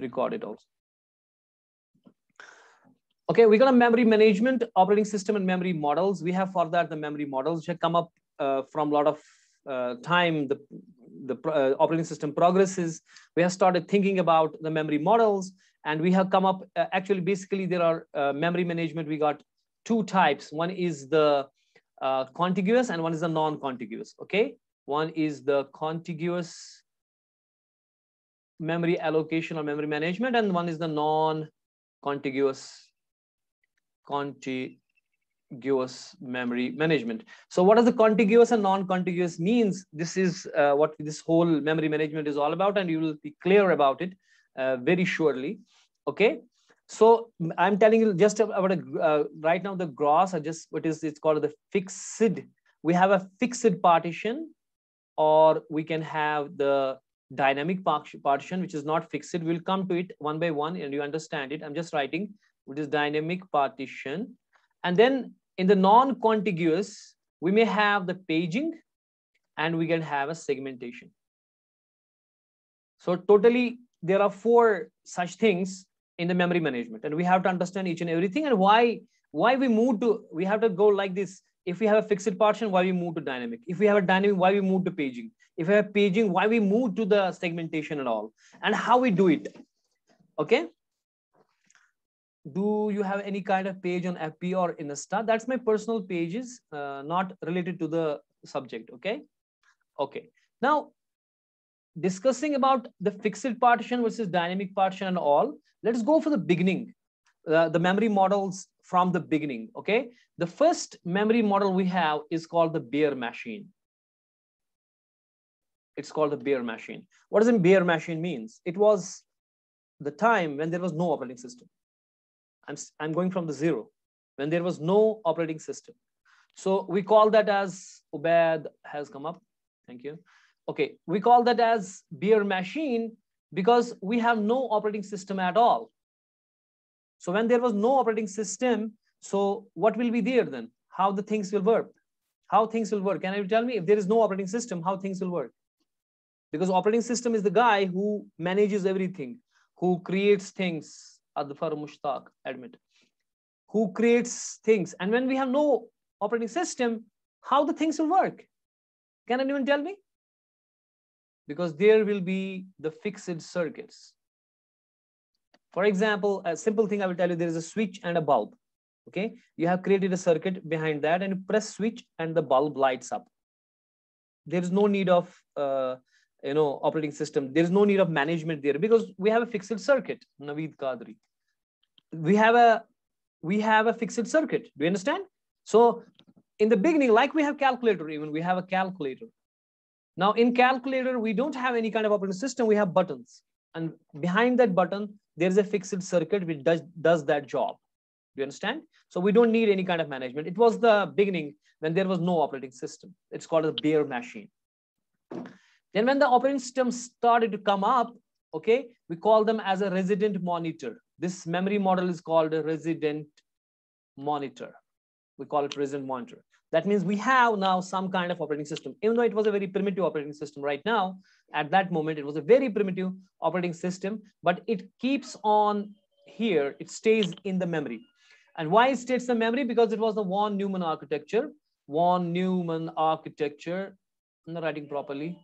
record it also. Okay, we're gonna memory management, operating system and memory models. We have for that the memory models which come up uh, from a lot of uh, time, the, the uh, operating system progresses. We have started thinking about the memory models and we have come up, uh, actually basically there are uh, memory management, we got two types. One is the uh, contiguous and one is the non-contiguous, okay? One is the contiguous memory allocation or memory management, and one is the non-contiguous contiguous memory management. So what does the contiguous and non-contiguous means? This is uh, what this whole memory management is all about, and you will be clear about it uh, very surely. Okay. So I'm telling you just about a, uh, right now the gross, are just what is it's called the fixed. We have a fixed partition, or we can have the dynamic partition, which is not fixed. We'll come to it one by one and you understand it. I'm just writing which is dynamic partition. And then in the non-contiguous, we may have the paging and we can have a segmentation. So totally, there are four such things in the memory management and we have to understand each and everything and why, why we move to, we have to go like this. If we have a fixed partition, why we move to dynamic? If we have a dynamic, why we move to paging? if we have paging, why we move to the segmentation at all and how we do it. Okay. Do you have any kind of page on FP or Insta? That's my personal pages, uh, not related to the subject. Okay. Okay. Now, discussing about the fixed partition versus dynamic partition and all, let's go for the beginning, uh, the memory models from the beginning. Okay. The first memory model we have is called the Beer machine. It's called the Bear machine. What does a Bear machine means? It was the time when there was no operating system. I'm, I'm going from the zero, when there was no operating system. So we call that as, Ubad has come up, thank you. Okay, we call that as Beer machine because we have no operating system at all. So when there was no operating system, so what will be there then? How the things will work? How things will work? Can you tell me if there is no operating system, how things will work? because operating system is the guy who manages everything, who creates things. Adfar Mushtaq, admit. Who creates things. And when we have no operating system, how the things will work? Can anyone tell me? Because there will be the fixed circuits. For example, a simple thing I will tell you, there is a switch and a bulb. Okay, you have created a circuit behind that and you press switch and the bulb lights up. There is no need of uh, you know operating system there is no need of management there because we have a fixed circuit naveed qadri we have a we have a fixed circuit do you understand so in the beginning like we have calculator even we have a calculator now in calculator we don't have any kind of operating system we have buttons and behind that button there is a fixed circuit which does does that job do you understand so we don't need any kind of management it was the beginning when there was no operating system it's called a bare machine then when the operating system started to come up, okay, we call them as a resident monitor. This memory model is called a resident monitor. We call it resident monitor. That means we have now some kind of operating system. Even though it was a very primitive operating system right now, at that moment, it was a very primitive operating system, but it keeps on here, it stays in the memory. And why it stays in the memory? Because it was the von Neumann architecture. Von Neumann architecture, I'm not writing properly.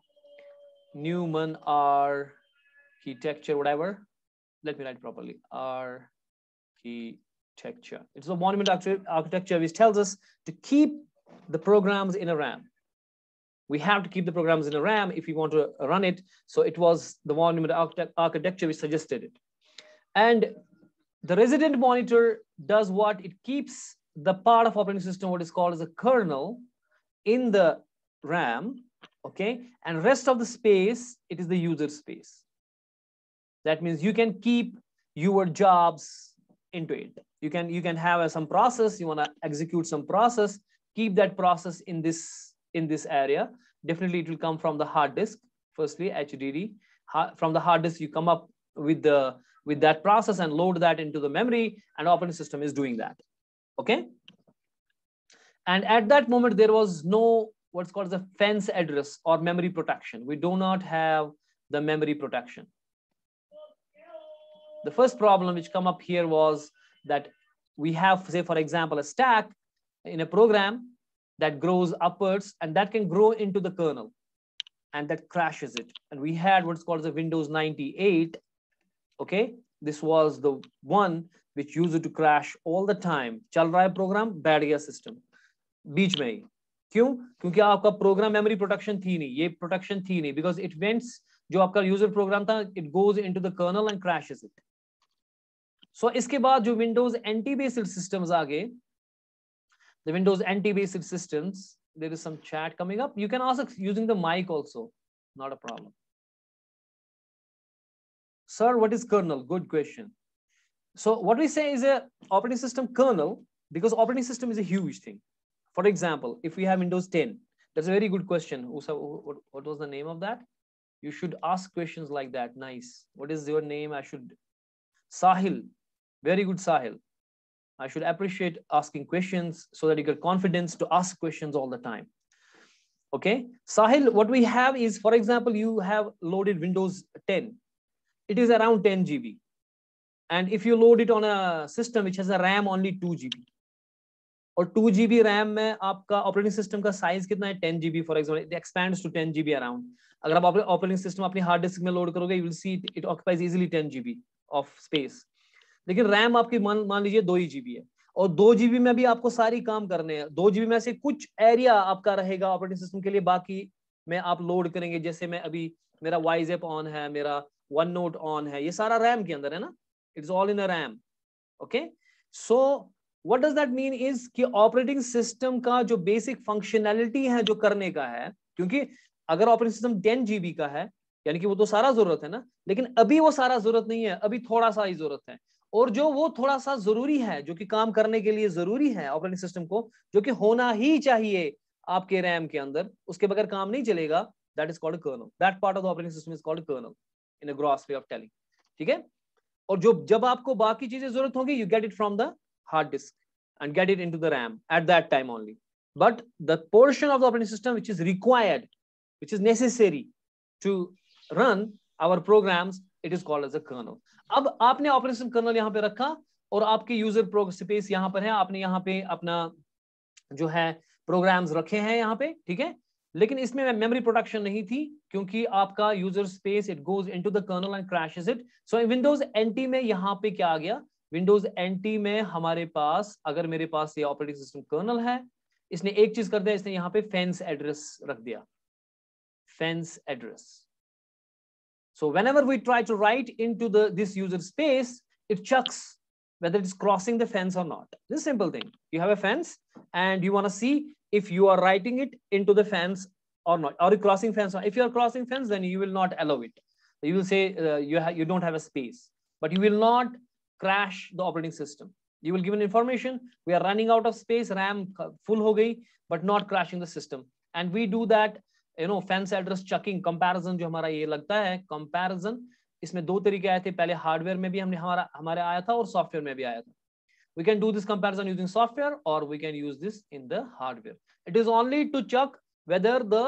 Newman architecture, whatever. Let me write properly. Architecture. It's the monument architecture which tells us to keep the programs in a RAM. We have to keep the programs in a RAM if we want to run it. So it was the monument architecture which suggested it. And the resident monitor does what? It keeps the part of operating system, what is called as a kernel in the RAM okay? And rest of the space, it is the user space. That means you can keep your jobs into it. You can, you can have some process, you wanna execute some process, keep that process in this, in this area. Definitely it will come from the hard disk, firstly HDD. From the hard disk, you come up with, the, with that process and load that into the memory and operating system is doing that, okay? And at that moment, there was no what's called the fence address or memory protection. We do not have the memory protection. The first problem which come up here was that we have, say, for example, a stack in a program that grows upwards and that can grow into the kernel and that crashes it. And we had what's called the Windows 98. Okay, this was the one which used to crash all the time. Chalrai program, Badia system, May, क्यों क्योंकि आपका program memory protection थी नहीं ये protection थी नहीं because it vents जो आपका यूजर प्रोग्राम था it goes into the kernel and crashes it so इसके बाद जो विंडोज एंटी बेस्ड सिस्टम्स आ गए the windows anti basic systems there is some chat coming up you can ask using the mic also not a problem sir what is kernel good question so what we say is a operating system kernel because operating system is a huge thing For example, if we have Windows 10, that's a very good question. Usa, what, what was the name of that? You should ask questions like that. Nice. What is your name? I should. Sahil. Very good, Sahil. I should appreciate asking questions so that you get confidence to ask questions all the time. Okay. Sahil, what we have is, for example, you have loaded Windows 10. It is around 10 GB. And if you load it on a system which has a RAM only 2 GB, और two GB RAM में आपका operating system का size कितना है ten GB for example expand to ten GB around अगर आप operating system अपनी hard disk में लोड करोगे you will see it occupies easily ten GB of space लेकिन रैम आपकी मान मान लीजिए दो ही जीबी है और दो जीबी में भी आपको सारी काम करने हैं दो जीबी में से कुछ एरिया आपका रहेगा ऑपरेटिंग सिस्टम के लिए बाकी में आप लोड करेंगे जैसे मैं अभी मेरा वाइज एप ऑन है मेरा वन नोट ऑन है ये सारा रैम के अंदर है ना it's all in a RAM okay so what does that mean is कि ऑपरेटिंग सिस्टम का जो बेसिक फंक्शनैलिटी है जो करने का है क्योंकि अगर ऑपरेटिंग सिस्टम टेन जीबी का है यानी कि वो तो सारा जरूरत है ना लेकिन अभी वो सारा जरूरत नहीं है अभी थोड़ा सा ही जरूरत है और जो वो थोड़ा सा जरूरी है जो कि काम करने के लिए जरूरी है ऑपरेटिंग सिस्टम को जो कि होना ही चाहिए आपके रैम के अंदर उसके बगैर काम नहीं चलेगा that is called kernel that part of the operating system is called kernel in a gross way of telling ठीक है और जो जब आपको बाकी चीजें जरूरत होगी you get it from the hard disk and get it into the RAM at that time only. But the portion of the operating system which is required, which is necessary to run our programs, it is called as a kernel. ab अब आपने operation colonel यहाँ पे रखा और आपके space yahan par hai aapne yahan pe apna jo hai programs rakhe hain yahan pe theek hai lekin isme memory memory nahi thi kyunki aapka user space it goes into the kernel and crashes it so in windows nt mein yahan pe kya aa gaya Windows NT में हमारे पास अगर मेरे पास ये operating system kernel है इसने एक चीज कर दिया इसने यहां पे फेंस एड्रेस रख दिया fence address so whenever we try to write into this user space it checks whether it's crossing the fence or not this simple thing you have a fence and you want to see if you are writing it into the fence or not or crossing fence or if you are crossing fence then you will not allow it you will say uh, you you don't have a space but you will not crash the operating system. You will give an information, we are running out of space, RAM full ho gayi, but not crashing the system. And we do that, you know, fence address chucking, comparison जो हमारा ये लगता है, comparison, इसमें दो तरीके आए थे, पहले hardware में भी हमने हमारा हमारे आया था और software में भी आया था. We can do this comparison using software or we can use this in the hardware. It is only to check whether the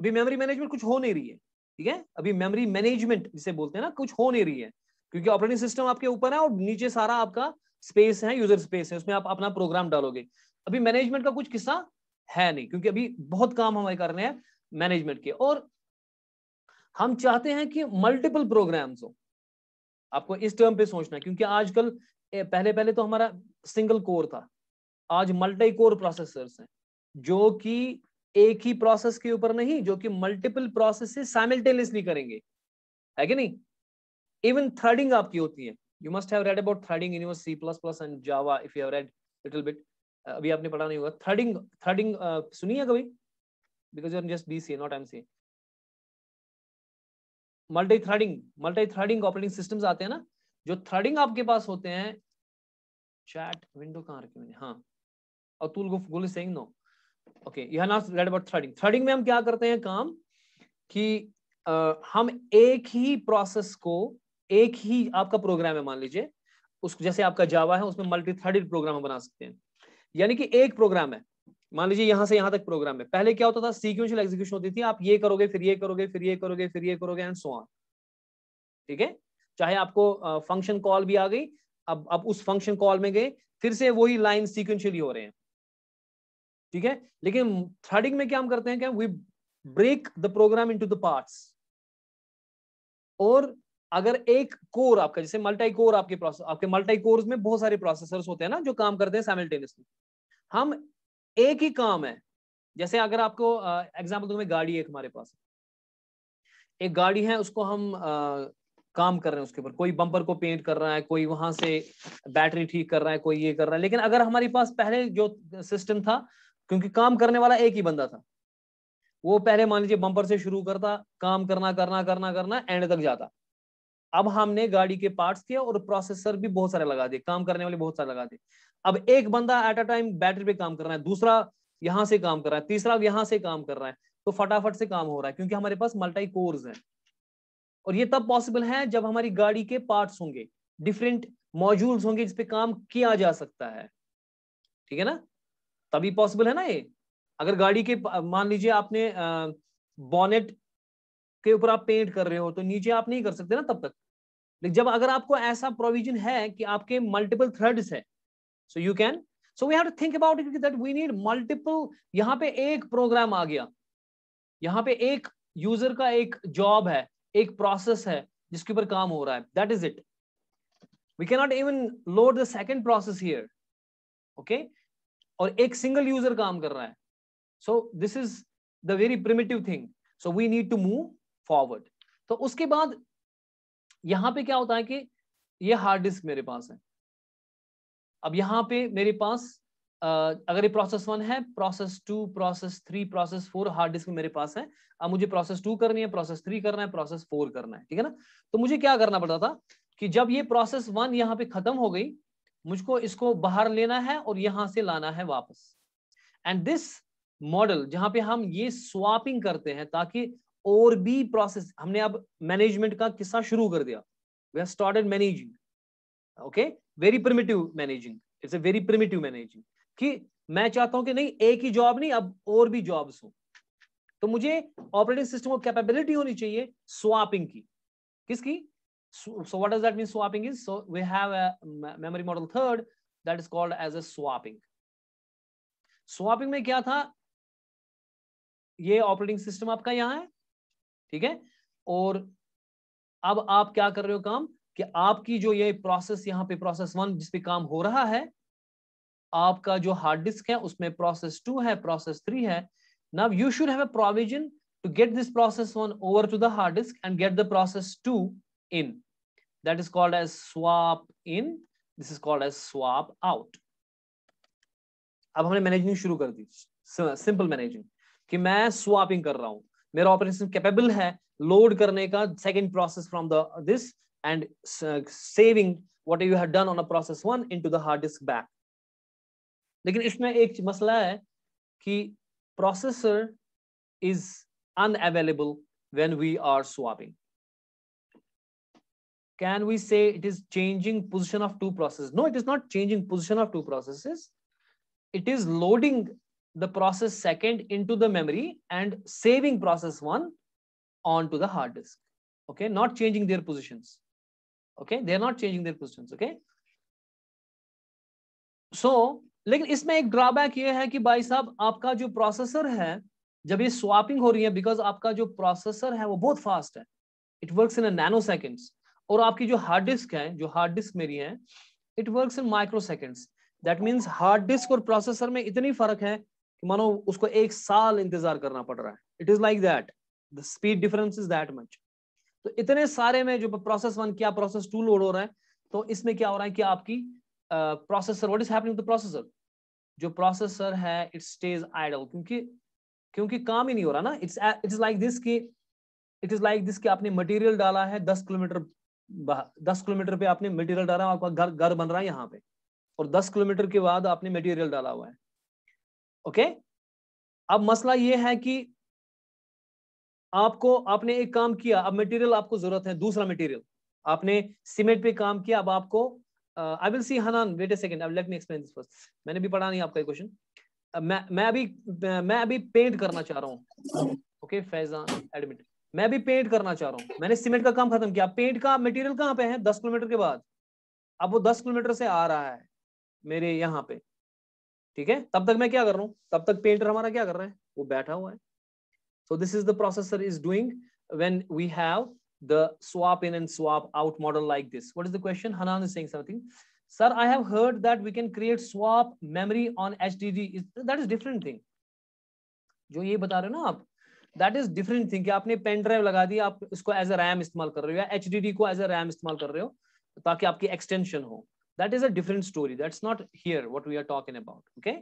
अभी memory management कुछ हो नहीं रही है ठीक है अभी मेमोरी मैनेजमेंट जिसे बोलते हैं ना कुछ हो नहीं रही है क्योंकि ऑपरेटिंग सिस्टम आपके ऊपर है और नीचे सारा आपका स्पेस है यूजर स्पेस है उसमें आप अपना प्रोग्राम डालोगे अभी मैनेजमेंट का कुछ किस्सा है नहीं क्योंकि अभी बहुत काम हमारे रहे हैं मैनेजमेंट के और हम चाहते हैं कि मल्टीपल प्रोग्राम्स हो आपको इस टर्म पे सोचना है क्योंकि आजकल पहले पहले तो हमारा सिंगल कोर था आज मल्टी कोर प्रोसेसर्स हैं जो कि एक ही प्रोसेस के ऊपर नहीं जो कि मल्टीपल प्रोसेस साइमल्टेनियसली करेंगे है कि नहीं इवन थ्रेडिंग आपकी होती है you must have read about threading in your C plus plus and Java if you have read little bit अभी आपने पढ़ा नहीं होगा थ्रेडिंग थ्रेडिंग uh, सुनिए कभी because you are just B C not M C multi threading multi threading operating systems आते हैं ना जो थ्रेडिंग आपके पास होते हैं चैट विंडो कहाँ रखी मैंने हाँ अतुल गुफ Gul Singh no okay you have not read about threading threading में हम क्या करते हैं काम कि आ, uh, हम एक ही प्रोसेस को एक ही आपका प्रोग्राम है मान लीजिए उस जैसे आपका जावा है उसमें मल्टी थर्डेड प्रोग्राम बना सकते हैं यानी कि एक प्रोग्राम है मान लीजिए यहां से यहां तक प्रोग्राम है पहले क्या होता था सीक्वेंशियल एग्जीक्यूशन होती थी आप ये करोगे फिर ये करोगे फिर ये करोगे फिर ये करोगे एंड सो ऑन ठीक है चाहे आपको फंक्शन कॉल भी आ गई अब अब उस फंक्शन कॉल में गए फिर से वही लाइन सीक्वेंशियली हो रहे हैं ठीक है लेकिन थ्रेडिंग में क्या हम करते हैं क्या we break the program into the parts और अगर एक कोर आपका जैसे मल्टी कोर आपके प्रोसेस आपके मल्टी कोर में बहुत सारे प्रोसेसर होते हैं ना जो काम करते हैं साइमल्टेनियसली हम एक ही काम है जैसे अगर आपको एग्जाम्पल दूंगा गाड़ी एक हमारे पास एक गाड़ी है उसको हम आ, काम कर रहे हैं उसके ऊपर कोई बम्पर को पेंट कर रहा है कोई वहां से बैटरी ठीक कर रहा है कोई ये कर रहा है लेकिन अगर हमारे पास पहले जो सिस्टम था क्योंकि काम करने वाला एक ही बंदा था वो पहले मान लीजिए बम्पर से शुरू करता काम करना करना करना करना एंड तक जाता अब हमने गाड़ी के पार्ट्स किया और प्रोसेसर भी बहुत सारे लगा दिए काम करने वाले बहुत सारे लगा दिए अब एक बंदा एट अ टाइम बैटरी पे काम कर रहा है दूसरा यहां से काम कर रहा है तीसरा यहां से काम कर रहा है तो फटाफट से काम हो रहा है क्योंकि हमारे पास मल्टी कोर्स है और ये तब पॉसिबल है जब हमारी गाड़ी के पार्ट्स होंगे डिफरेंट मॉड्यूल्स होंगे जिसपे काम किया जा सकता है ठीक है ना तभी पॉसिबल है ना ये अगर गाड़ी के मान लीजिए आपने बॉनेट के ऊपर आप पेंट कर रहे हो तो नीचे आप नहीं कर सकते ना तब तक लेकिन जब अगर आपको ऐसा प्रोविजन है कि आपके मल्टीपल थ्रेड्स है so you can so we have to think about it that we need multiple यहाँ पे एक प्रोग्राम आ गया यहाँ पे एक यूजर का एक जॉब है एक प्रोसेस है जिसके ऊपर काम हो रहा है that is it we cannot even load the second process here okay और एक सिंगल यूजर काम कर रहा है so this is the very primitive thing so we need to move forward तो उसके बाद यहां पे क्या होता है कि ये हार्ड डिस्क मेरे पास है अब यहां पे मेरे पास अगर ये प्रोसेस वन है process two process three process four hard disk मेरे पास है अब मुझे प्रोसेस टू करनी है प्रोसेस थ्री करना है प्रोसेस फोर करना है ठीक है ना तो मुझे क्या करना पड़ता था कि जब ये प्रोसेस वन यहाँ पे खत्म हो गई मुझको इसको बाहर लेना है और यहां से लाना है वापस एंड दिस मॉडल जहां पे हम ये स्वापिंग करते हैं ताकि और भी प्रोसेस हमने अब मैनेजमेंट का किस्सा शुरू कर दिया we have started managing okay very primitive managing it's a very primitive managing कि मैं चाहता हूं कि नहीं एक ही जॉब नहीं अब और भी जॉब्स हो तो मुझे ऑपरेटिंग सिस्टम को कैपेबिलिटी होनी चाहिए स्वापिंग की किसकी so what does that mean swapping is so we have a memory model third that is called as a swapping swapping में क्या था ये ऑपरेटिंग सिस्टम आपका यहां है ठीक है और अब आप क्या कर रहे हो काम कि आपकी जो ये प्रोसेस यहाँ पे प्रोसेस वन जिसपे काम हो रहा है आपका जो हार्ड डिस्क है उसमें प्रोसेस टू है प्रोसेस थ्री है now you should have a provision to get this process one over to the hard disk and get the process two in that is called as swap in this is called as swap out अब हमने managing शुरू कर दी simple managing कि मैं swapping कर रहा हूं मेरा ऑपरेशन कैपेबल है लोड करने का second process from the this and saving what you have done on a process one in the hard disk back लेकिन इसमें एक मसला है कि processor is unable when we are swapping can we say it is changing position of two process no it is not changing position of two process it is loading the process second into the memory and saving process one onto the hard disk. Okay, not changing their positions. Okay, are not changing their positions. Okay. So, लेकिन इसमें एक drawback ये है कि भाई साहब आपका जो प्रोसेसर है जब ये स्वापिंग हो रही है बिकॉज आपका जो प्रोसेसर है वो बहुत फास्ट है it works in nanoseconds और आपकी जो हार्ड डिस्क है जो हार्ड डिस्क मेरी है it works in microseconds that means hard disk और प्रोसेसर में इतनी फर्क है कि मानो उसको एक साल इंतजार करना पड़ रहा है it is like that the speed difference is that much तो इतने सारे में जो प्रोसेस वन क्या प्रोसेस टू लोड हो रहा है तो इसमें क्या हो रहा है कि आपकी processor what is happening to processor जो प्रोसेसर है इट स्टेज आइडल क्योंकि क्योंकि काम ही नहीं हो रहा ना इट्स इज लाइक दिस कि इट इज लाइक दिस कि आपने मटेरियल डाला है दस किलोमीटर दस किलोमीटर पे आपने मटेरियल डाला है आपका घर घर बन रहा है यहाँ पे और दस किलोमीटर के बाद आपने मटेरियल डाला हुआ है ओके अब मसला ये है कि आपको आपने एक काम किया अब मटेरियल आपको जरूरत है दूसरा मटेरियल आपने सीमेंट पे काम किया अब आपको I will see Hanan wait a second let me explain this first मैंने भी पढ़ा नहीं आपका क्वेश्चन uh, मैं मैं अभी मैं अभी पेंट करना चाह रहा हूँ ओके फैजा एडमिट मैं भी पेंट करना चाह रहा हूँ मैंने सीमेंट का काम खत्म किया पेंट का मटेरियल कहाँ पे है दस किलोमीटर के बाद अब वो दस किलोमीटर से आ रहा है मेरे यहाँ पे ठीक है तब तक मैं क्या कर रहा हूँ तब तक पेंटर हमारा क्या कर रहा है वो बैठा हुआ है so this is the processor is doing when we have the swap in and swap out model like this what is the question Hanan is something sir I have heard that we can create swap memory on H D that is different thing जो ये बता रहे हो ना आप that is different thing आपने pen drive लगा दी आप इसको एज अ रैम इस्तेमाल कर रहे हो या एच डी डी को एज अ रैम इस्तेमाल कर रहे हो ताकि आपकी एक्सटेंशन हो that is a different story that's not here what we are talking about okay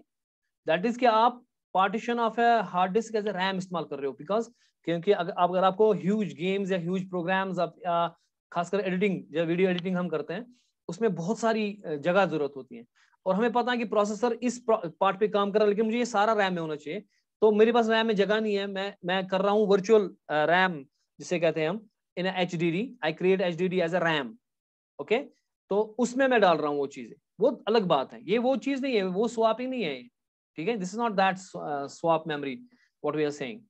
that is कि आप partition of a hard disk as a RAM इस्तेमाल कर रहे हो बिकॉज क्योंकि अगर, आपको ह्यूज गेम्स या ह्यूज प्रोग्राम्स खासकर एडिटिंग या वीडियो एडिटिंग हम करते हैं उसमें बहुत सारी जगह जरूरत होती है और हमें पता है कि प्रोसेसर इस पार्ट पे काम कर रहा है लेकिन मुझे ये सारा रैम में होना चाहिए तो मेरे पास रैम में जगह नहीं है मैं मैं कर रहा हूँ वर्चुअल रैम जिसे कहते हैं हम in H D D I create H D D as a RAM okay तो उसमें मैं डाल रहा हूँ वो चीजें वो अलग बात है ये वो चीज नहीं है वो स्वापिंग नहीं है ठीक है this is not that swap memory what we are saying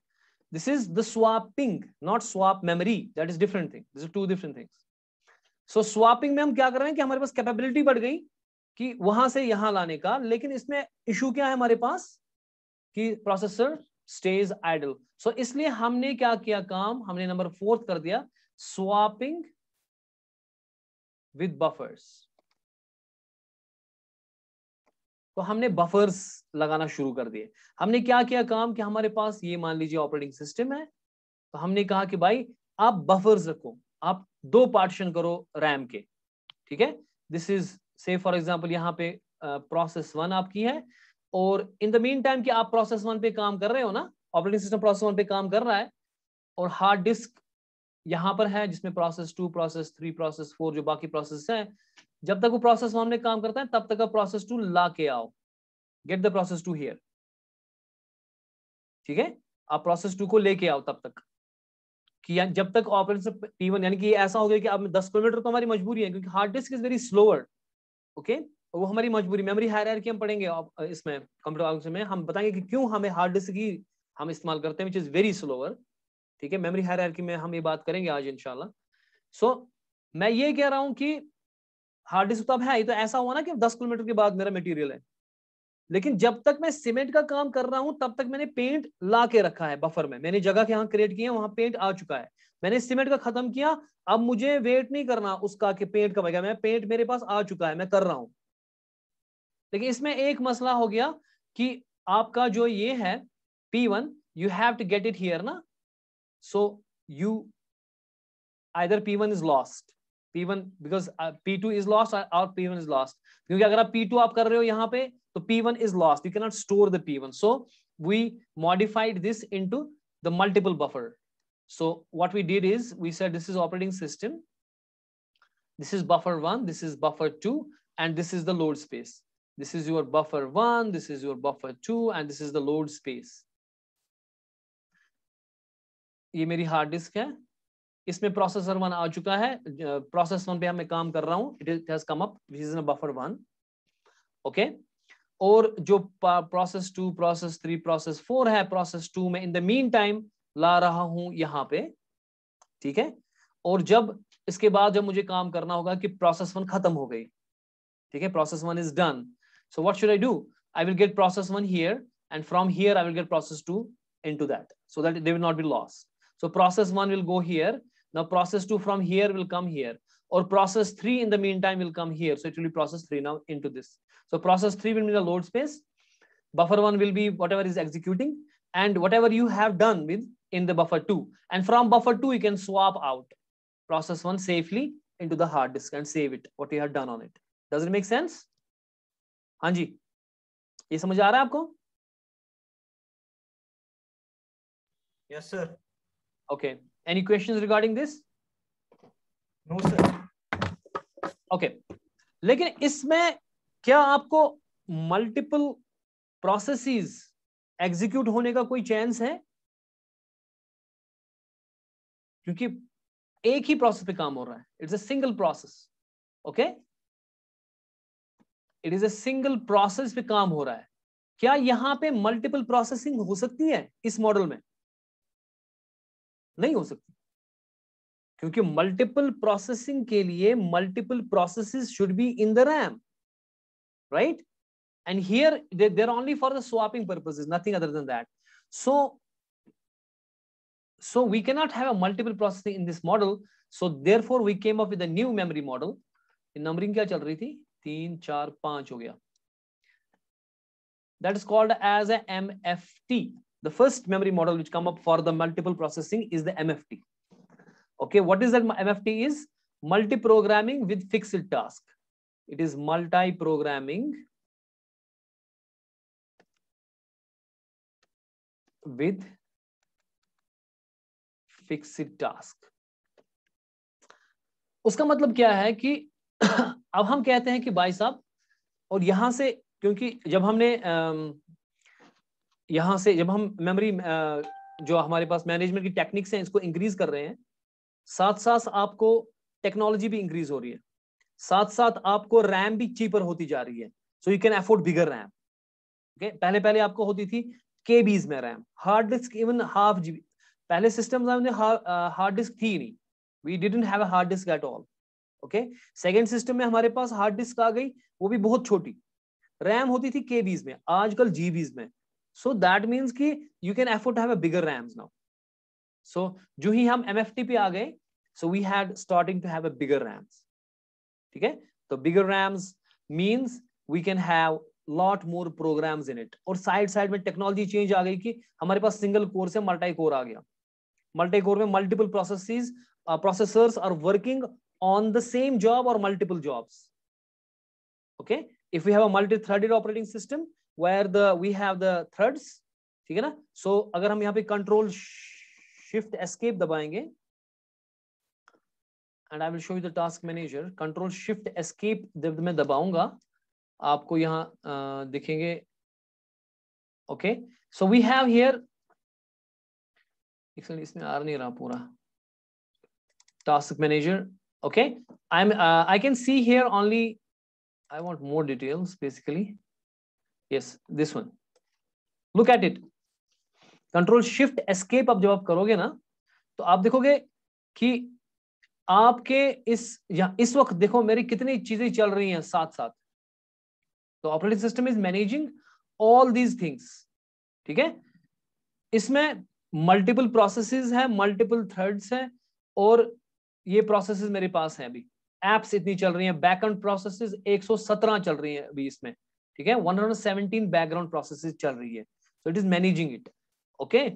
this is the swapping not swap memory that is different thing this is two different things so swapping में हम क्या कर रहे हैं कि हमारे पास कैपेबिलिटी बढ़ गई कि वहां से यहां लाने का लेकिन इसमें इशू क्या है हमारे पास कि प्रोसेसर स्टेज आइडल सो इसलिए हमने क्या किया काम हमने नंबर फोर्थ कर दिया स्वापिंग विद बफर्स तो हमने बफर्स लगाना शुरू कर दिए हमने क्या किया काम कि हमारे पास ये मान लीजिए ऑपरेटिंग सिस्टम है तो हमने कहा कि भाई आप बफर्स रखो आप दो पार्टीशन करो रैम के ठीक है this is say for example यहाँ पे प्रोसेस वन आपकी है और इन द मीन टाइम कि आप प्रोसेस वन पे काम कर रहे हो ना ऑपरेटिंग सिस्टम प्रोसेस वन पे काम कर रहा है और हार्ड डिस्क यहाँ पर है जिसमें process two process three process four जो बाकी प्रोसेस हैं जब तक वो प्रोसेस वन में काम करता है तब तक आप प्रोसेस टू ला के आओ get the process two here ठीक है आप प्रोसेस टू को लेके आओ तब तक कि जब तक ऑपरेशन पी वन यानी कि ऐसा हो गया कि अब दस किलोमीटर तो हमारी मजबूरी है क्योंकि hard disk is very slower okay वो हमारी मजबूरी मेमोरी हायर की हम पढ़ेंगे इसमें कंप्यूटर में हम बताएंगे कि क्यों हमें हार्ड डिस्क की हम इस्तेमाल करते हैं विच इज वेरी स्लोअर ठीक है मेमोरी हायरार्की में हम ये बात करेंगे आज इनशाला सो so, मैं ये कह रहा हूं कि हार्ड डिस्क तो अब है तो ऐसा हुआ ना कि दस किलोमीटर के बाद मेरा मटेरियल है लेकिन जब तक मैं सीमेंट का काम कर रहा हूं तब तक मैंने पेंट ला के रखा है बफर में मैंने जगह यहाँ क्रिएट किया है वहां पेंट आ चुका है मैंने सीमेंट का खत्म किया अब मुझे वेट नहीं करना उसका कि पेंट कब आएगा मैं पेंट मेरे पास आ चुका है मैं कर रहा हूं लेकिन इसमें एक मसला हो गया कि आपका जो ये है one you have to get it here ना So you either P1 is lost. P1 because uh, P2 is lost or P1 is lost. क्योंकि अगर आप P2 आप कर रहे हो यहाँ पे तो P1 is lost. You cannot store the P1. So we modified this into the multiple buffer. So what we did is we said this is operating system. This is buffer one. This is buffer two. And this is the load space. This is your buffer one. This is your buffer two. And this is the load space. ये मेरी hard disk है इसमें processor one आ चुका है process one पे मैं काम कर रहा हूँ it is come up which is buffer one okay और जो process two process three process four है प्रोसेस टू में इन द मीन टाइम ला रहा हूं यहाँ पे ठीक है और जब इसके बाद जब मुझे काम करना होगा कि प्रोसेस वन खत्म हो गई ठीक है process one is done so what should I do I will get process one here and from here I will get process two into that so that they will not be lost So process one will go here. Now process two from here will come here or process three in the meantime will come here. So it will be process three now into this. So process three will be the load space. Buffer one will be whatever is executing and whatever you have done with in the buffer two. And from buffer two, you can swap out process one safely into the hard disk and save it, what you have done on it. Does it make sense? Hanji, yes, sir. Okay. Any questions regarding this? No, sir. Okay. लेकिन इसमें क्या आपको multiple processes execute होने का कोई chance है क्योंकि एक ही प्रोसेस पे काम हो रहा है it's a single process okay it is a single process पे काम हो रहा है क्या यहां पे मल्टीपल प्रोसेसिंग हो सकती है इस मॉडल में नहीं हो सकती क्योंकि मल्टीपल प्रोसेसिंग के लिए multiple process should be in the RAM right and here there only for the swapping purposes nothing other than that so so we can not have a multiple processing in this model so therefore we came up with new memory model numbering क्या चल रही थी तीन चार पांच हो गया that is called as M F T the first memory model which come up for the multiple processing is the MFT. Okay, what is that MFT is? Multi-programming with fixed task. It is multi-programming with fixed task. उसका मतलब क्या है कि अब हम कहते हैं कि भाई साहब और यहां से क्योंकि जब हमने यहाँ से जब हम मेमोरी जो हमारे पास मैनेजमेंट की टेक्निक्स हैं इसको इंक्रीज कर रहे हैं साथ साथ आपको टेक्नोलॉजी भी इंक्रीज हो रही है साथ साथ आपको रैम भी चीपर होती जा रही है so you can afford bigger RAM okay पहले पहले आपको होती थी के बीज में RAM hard disk even half G पहले सिस्टम हार्ड डिस्क थी नहीं we didn't have a hard disk at all okay second system में हमारे पास हार्ड डिस्क आ गई वो भी बहुत छोटी रैम होती थी के बीज में आजकल जी बीज में सो दैट मीन्स कि you can afford to bigger RAMs now so जो ही हम एम पे आ गए so we had starting to have a bigger RAMs ठीक है तो bigger RAMs means we can have lot more programs in it और साइड साइड में टेक्नोलॉजी चेंज आ गई कि हमारे पास सिंगल कोर से मल्टी कोर आ गया मल्टी कोर में multiple processes processors are working on the same job or multiple jobs okay if we have a multi-threaded operating system where the we have the ठीक है ना सो so, अगर हम यहाँ पे कंट्रोल शिफ्ट एस्केप दबाएंगे and I will show you the task manager control shift escape जब मैं दबाऊंगा आपको यहाँ दिखेंगे okay so we have here इसमें आ नहीं रहा पूरा task manager okay I I can see see here I i more details basically yes this one look at it control shift escape अब जब आप करोगे ना तो आप देखोगे कि आपके इस या इस वक्त देखो मेरी कितनी चीजें चल रही हैं साथ साथ तो operating system is managing all these things ठीक है इसमें मल्टीपल प्रोसेसेस हैं मल्टीपल थर्ड्स हैं और ये प्रोसेसेस मेरे पास हैं अभी एप्स इतनी चल रही हैं बैकएंड प्रोसेसेस 117 चल रही हैं अभी इसमें ठीक है 117 बैकग्राउंड प्रोसेसेस चल रही है so it is managing it okay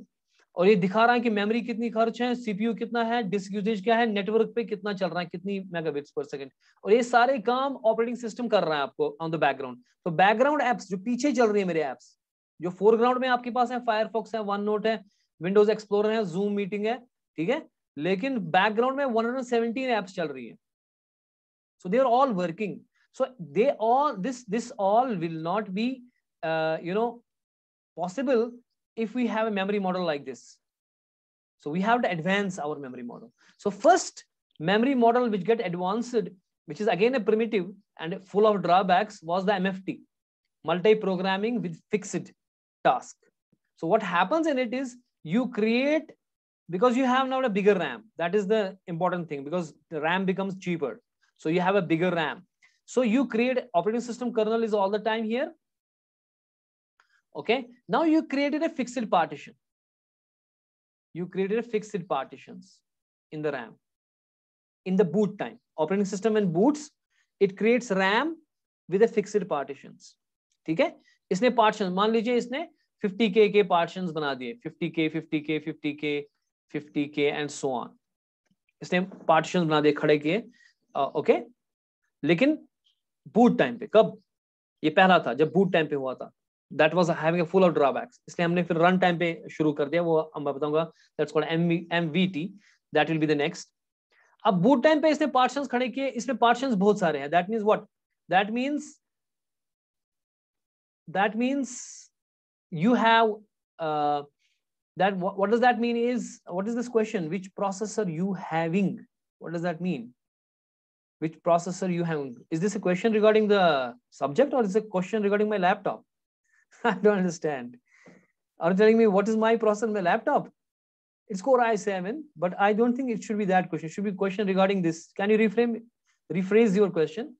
और ये दिखा रहा है कि मेमोरी कितनी खर्च है सीपीयू कितना है डिस्क यूजेज क्या है नेटवर्क पे कितना चल रहा है कितनी मेगाबिट्स पर सेकंड और ये सारे काम ऑपरेटिंग सिस्टम कर रहा है आपको ऑन द बैकग्राउंड तो बैकग्राउंड एप्स जो पीछे चल रही है मेरे एप्स जो फोरग्राउंड में आपके पास है फायरफॉक्स है वन नोट है विंडोज एक्सप्लोर है जूम मीटिंग है ठीक है लेकिन बैकग्राउंड में 117 एप्स चल रही है so they are all working so they all this this all will not be uh, you know possible if we have a memory model like this so we have to advance our memory model so first memory model which get advanced which is again a primitive and full of drawbacks was the mft multi programming with fixed task so what happens in it is you create because you have now a bigger ram that is the important thing because the ram becomes cheaper so you have a bigger ram So you create operating system kernel is all the time here. Okay. Now you created a fixed partition. You created a fixed partitions in the RAM. In the boot time, operating system when boots, it creates RAM with a fixed partitions. theek hai isne partition maan lijiye isne 50k ke partitions bana diye 50k 50k 50k 50k and so on. isne partitions बना दिए खड़े किए okay लेकिन boot time पे कब ये पहला था जब बूट टाइम पे हुआ था that was having full of drawbacks इसलिए हमने फिर रन टाइम पे शुरू कर दिया वो अब मैं बताऊंगा that's called M V T that will be the next अब बूट टाइम पे इसने पार्शंस खड़े किए इसमें पार्शंस बहुत सारे हैं that means what that means that means you have uh, that what, what does that mean is what is this question which processor you having what does that which processor you have. Is this a question regarding the subject or is it a question regarding my laptop? I don't understand. Are you telling me what is my processor in my laptop? It's Core i7, but I don't think it should be that question. It should be question regarding this. Can you reframe, rephrase your question?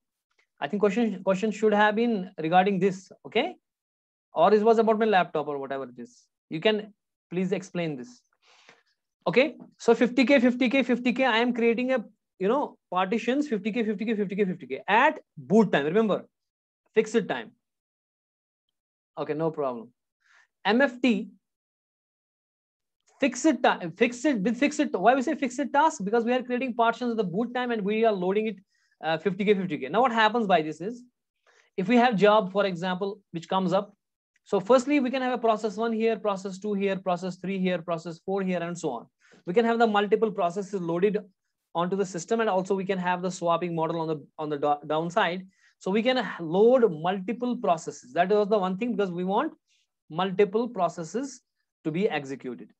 I think question, question should have been regarding this, okay? Or it was about my laptop or whatever it is. You can please explain this okay so 50k 50k 50k i am creating a you know, partitions 50K, 50K, 50K, 50K at boot time. Remember, fixed time. Okay, no problem. MFT, fixed time, fixed with fixed. Why we say fixed task? Because we are creating partitions at the boot time and we are loading it uh, 50K, 50K. Now, what happens by this is, if we have job, for example, which comes up, so firstly, we can have a process one here, process two here, process three here, process four here, and so on. We can have the multiple processes loaded onto the system. And also we can have the swapping model on the, on the downside. So we can load multiple processes. That was the one thing because we want multiple processes to be executed.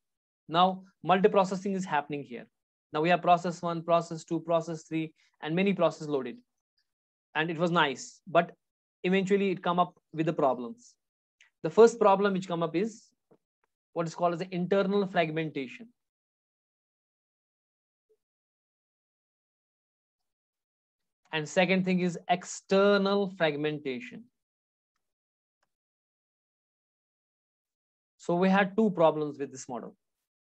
Now, multiprocessing is happening here. Now we have process one, process two, process three, and many process loaded. And it was nice, but eventually it come up with the problems. The first problem which come up is what is called as the internal fragmentation. And second thing is external fragmentation. So we had two problems with this model.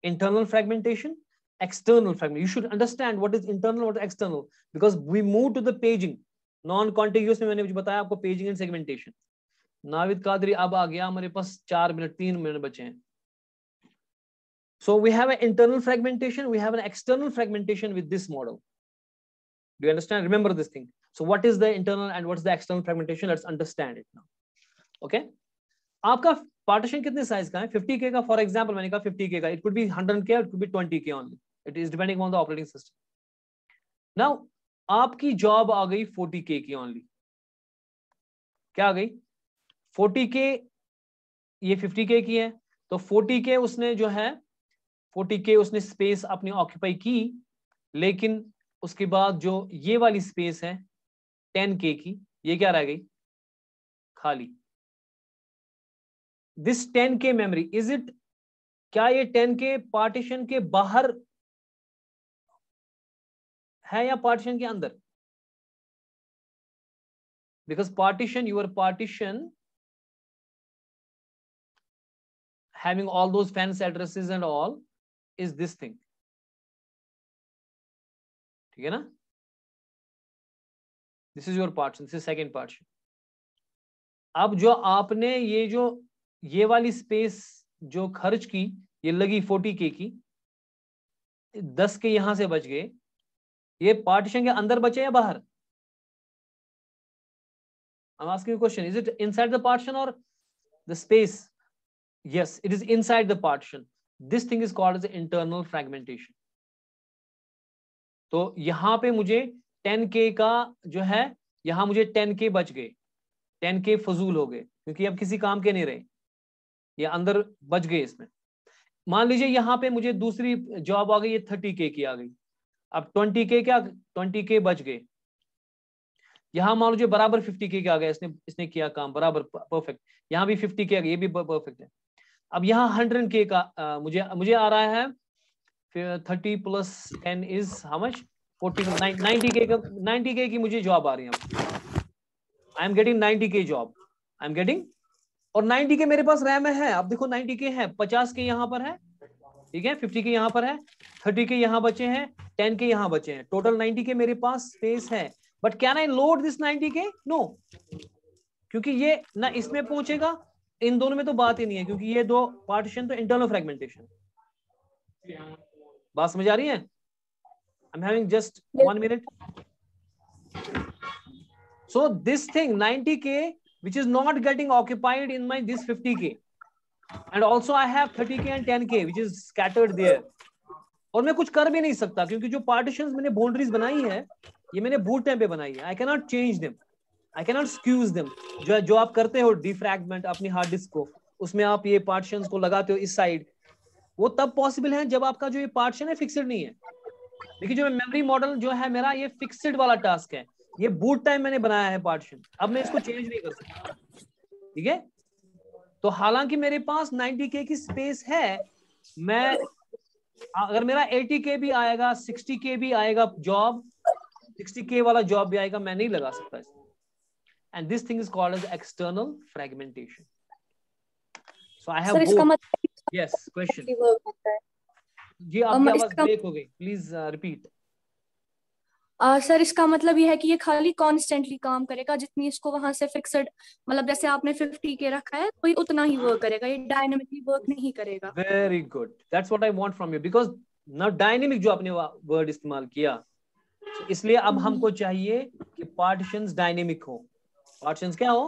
Internal fragmentation, external fragmentation. You should understand what is internal, what is external, because we move to the paging. Non-contiguous में मैंने बताया आपको paging and segmentation. Navid Qadri अब आ गया हमारे पास चार minute तीन minute बचे हैं So we have an internal fragmentation, we have an external fragmentation with this model. Do you understand? Remember this thing. So what is the internal and what's the external fragmentation? Let's understand it now. Okay. aapka partition kitne size ka hai 50k ka for example maine कहा 50k ka it could be 100k it could be 20k only it is depending on the operating system now aapki job aa gayi 40k ki only kya aa gayi 40k ये 50k की है तो 40k उसने जो है 40k उसने space अपनी occupy की लेकिन उसके बाद जो ये वाली स्पेस है टेन के की ये क्या रह गई खाली this ten K memory is it क्या ये टेन के पार्टीशन के बाहर है या पार्टीशन के अंदर because partition your partition having all those fans addresses and all is this thing ठीक है ना this is your partition this is second partition अब जो आपने ये जो ये वाली स्पेस जो खर्च की ये लगी फोर्टी के की दस के यहां से बच गए ये पार्टीशन के अंदर बचे या बाहर question is it inside the partition और the space yes it is inside the partition this thing is called internal fragmentation तो यहाँ पे मुझे टेन के का जो है यहाँ मुझे टेन के बच गए टेन के फजूल हो गए क्योंकि अब किसी काम के नहीं रहे ये अंदर बच गए इसमें मान लीजिए यहाँ पे मुझे दूसरी जॉब आ गई ये थर्टी के की आ गई अब ट्वेंटी के क्या ट्वेंटी के बच गए यहाँ मान लीजिए बराबर फिफ्टी के आ गया इसने इसने किया काम बराबर परफेक्ट यहाँ भी फिफ्टी के आ गया ये भी परफेक्ट है अब यहाँ हंड्रेड के का आ, मुझे मुझे आ रहा है thirty plus ten is how much forty ninety K ninety K की मुझे जॉब आ रही है I am getting ninety K job I am getting और नाइनटी के मेरे पास रैम है आप देखो नाइनटी के है पचास के यहाँ पर है ठीक है फिफ्टी के यहाँ पर है थर्टी के यहाँ बचे हैं टेन के यहाँ बचे हैं टोटल नाइनटी के मेरे पास स्पेस है but can I load this ninety K no क्योंकि ये ना इसमें पहुंचेगा इन दोनों में तो बात ही नहीं है क्योंकि ये दो पार्टीशन तो इंटरनल फ्रेगमेंटेशन बात समझ आ रही है I am having just one minute so this thing K which is not getting occupied in my this in K and also I have i K and and K which is scattered there और मैं कुछ कर भी नहीं सकता क्योंकि जो partition मैंने बाउंड्रीज बनाई है ये मैंने बूट टाइम पे बनाई है आई कैनॉट चेंज दिम आई कैनॉट स्क्यूज देम जो जो आप करते हो डिफ्रैगमेंट अपनी हार्ड डिस्क को उसमें आप ये पार्टीशन को लगाते हो इस साइड वो तब पॉसिबल है जब आपका जो ये पार्टशन है फिक्सड नहीं है देखिए जो मेमोरी मॉडल जो है मेरा ये फिक्सड वाला टास्क है ये बूट टाइम मैंने बनाया है पार्टशन अब मैं इसको चेंज नहीं कर सकता ठीक है तो हालांकि मेरे पास के की स्पेस है मैं अगर मेरा के भी आएगा के भी आएगा जॉब के वाला जॉब भी आएगा मैं नहीं लगा सकता and this thing is called as external fragmentation so I have yes question जी आपकी um, आवाज ब्रेक हो गई प्लीज रिपीट सर इसका मतलब यह है कि ये खाली कॉन्स्टेंटली काम करेगा जितनी इसको वहां से फिक्सड मतलब जैसे आपने 50 के रखा है तो उतना ही वर्क करेगा ये डायनामिकली वर्क नहीं करेगा very good that's what I want from you because ना डायनेमिक जो आपने वर्ड इस्तेमाल किया तो इसलिए अब हम्म। हमको चाहिए कि पार्टीशंस डायनेमिक हो पार्टीशंस क्या हो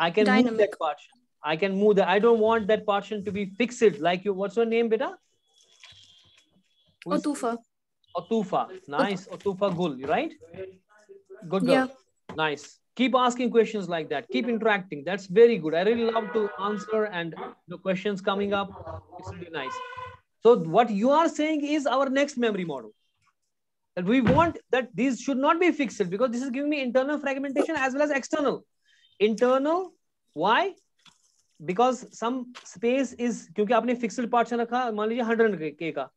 I can move that partition I can move that. I don't want that portion to be fixed. Like you, what's your name, beta? Otufa. Otufa. Nice. Otufa Gul, right? Good girl. Yeah. Nice. Keep asking questions like that. Keep interacting. That's very good. I really love to answer and the questions coming up. It's really nice. So what you are saying is our next memory model. That we want that these should not be fixed because this is giving me internal fragmentation as well as external. Internal, why? Because some space is क्योंकि आपने fixed part रखा मान लीजिए hundred के का